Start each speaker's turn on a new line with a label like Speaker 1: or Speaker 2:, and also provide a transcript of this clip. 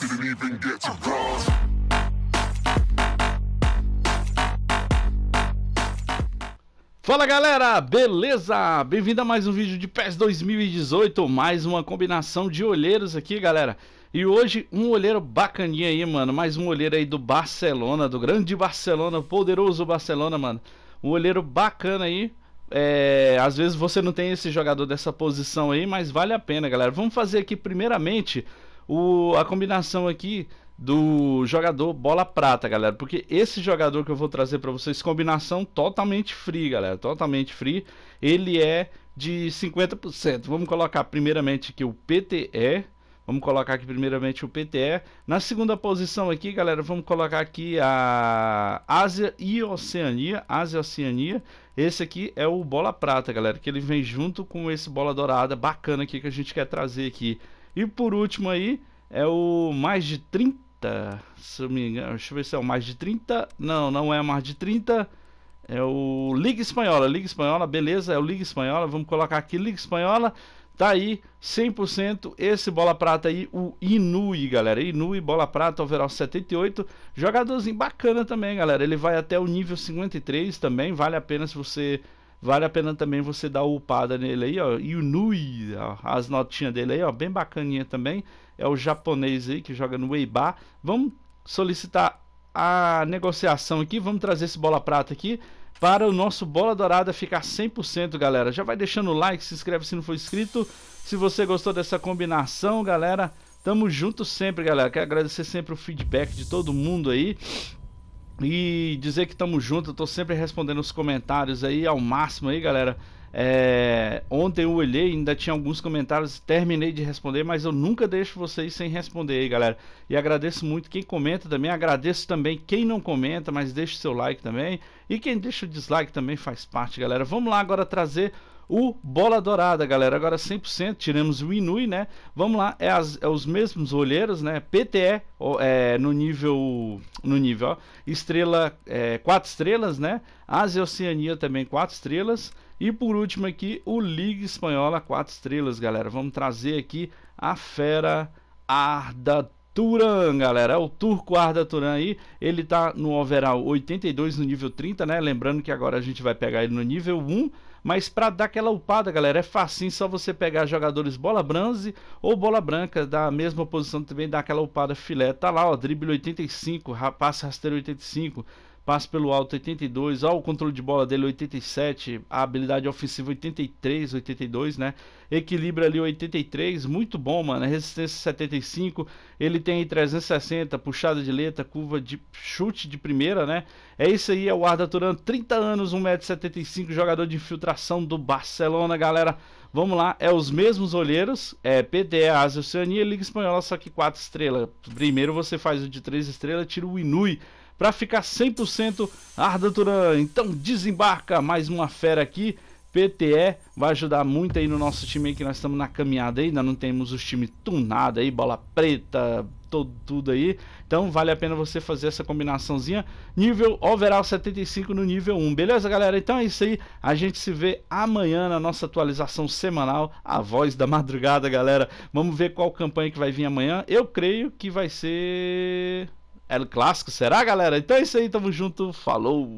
Speaker 1: didn't even get to cross. Fala galera, beleza? Bem-vindo a mais um vídeo de PES 2018, mais uma combinação de olheiros aqui galera E hoje um olheiro bacaninha aí mano, mais um olheiro aí do Barcelona, do grande Barcelona, poderoso Barcelona mano Um olheiro bacana aí, é, às vezes você não tem esse jogador dessa posição aí, mas vale a pena, galera. Vamos fazer aqui primeiramente o, a combinação aqui do jogador bola prata, galera, porque esse jogador que eu vou trazer para vocês, combinação totalmente free, galera, totalmente free, ele é de 50%. Vamos colocar primeiramente aqui o PTE, Vamos colocar aqui primeiramente o PTE. Na segunda posição aqui, galera, vamos colocar aqui a Ásia e Oceania. Ásia e Oceania. Esse aqui é o Bola Prata, galera, que ele vem junto com esse Bola Dourada bacana aqui que a gente quer trazer aqui. E por último aí, é o mais de 30, se me engano, deixa eu ver se é o mais de 30, não, não é mais de 30, é o Liga Espanhola, Liga Espanhola, beleza, é o Liga Espanhola, vamos colocar aqui Liga Espanhola, tá aí, 100%, esse bola prata aí, o Inui, galera, Inui, bola prata, overall 78, jogadorzinho bacana também, galera, ele vai até o nível 53 também, vale a pena se você Vale a pena também você dar o upada nele aí, ó. Yunui, ó, as notinhas dele aí, ó, bem bacaninha também. É o japonês aí que joga no weiba Vamos solicitar a negociação aqui, vamos trazer esse bola prata aqui para o nosso Bola Dourada ficar 100%, galera. Já vai deixando o like, se inscreve se não for inscrito. Se você gostou dessa combinação, galera, tamo junto sempre, galera. Quero agradecer sempre o feedback de todo mundo aí. E dizer que estamos juntos, estou tô sempre respondendo os comentários aí ao máximo aí, galera. É, ontem eu olhei, ainda tinha alguns comentários, terminei de responder, mas eu nunca deixo vocês sem responder aí, galera. E agradeço muito quem comenta também, agradeço também quem não comenta, mas deixa o seu like também. E quem deixa o dislike também faz parte, galera. Vamos lá agora trazer o Bola Dourada, galera. Agora 100%, tiramos o Inui, né? Vamos lá, é, as, é os mesmos olheiros, né? PTE é, no nível, no nível ó. estrela, é, estrelas, né? Ásia e Oceania também 4 estrelas. E por último aqui, o Liga Espanhola 4 estrelas, galera. Vamos trazer aqui a fera Arda Turan, galera. É o turco Arda Turan aí. Ele tá no overall 82 no nível 30, né? Lembrando que agora a gente vai pegar ele no nível 1. Mas para dar aquela upada, galera, é facinho só você pegar jogadores bola bronze ou bola branca da mesma posição também, dá aquela upada filé. Tá lá, ó, drible 85, passa rasteiro 85, passe pelo alto 82, ó, o controle de bola dele 87, a habilidade ofensiva 83, 82, né? Equilíbrio ali 83, muito bom, mano. Resistência 75, ele tem 360, puxada de letra, curva de chute de primeira, né? É isso aí, é o Arda Turan, 30 anos, 1,75m, jogador de infiltração do Barcelona, galera. Vamos lá, é os mesmos olheiros, é PTE, Ásia Oceania, Liga Espanhola, só que 4 estrelas. Primeiro você faz o de 3 estrelas, tira o Inui para ficar 100% Arda Turan. Então desembarca mais uma fera aqui. PTE vai ajudar muito aí no nosso time aí, que nós estamos na caminhada aí, ainda não temos os times tunado aí, bola preta, todo, tudo aí. Então vale a pena você fazer essa combinaçãozinha. Nível overall 75 no nível 1. Beleza, galera? Então é isso aí. A gente se vê amanhã na nossa atualização semanal, a voz da madrugada, galera. Vamos ver qual campanha que vai vir amanhã. Eu creio que vai ser El Clássico, será, galera? Então é isso aí, tamo junto, falou!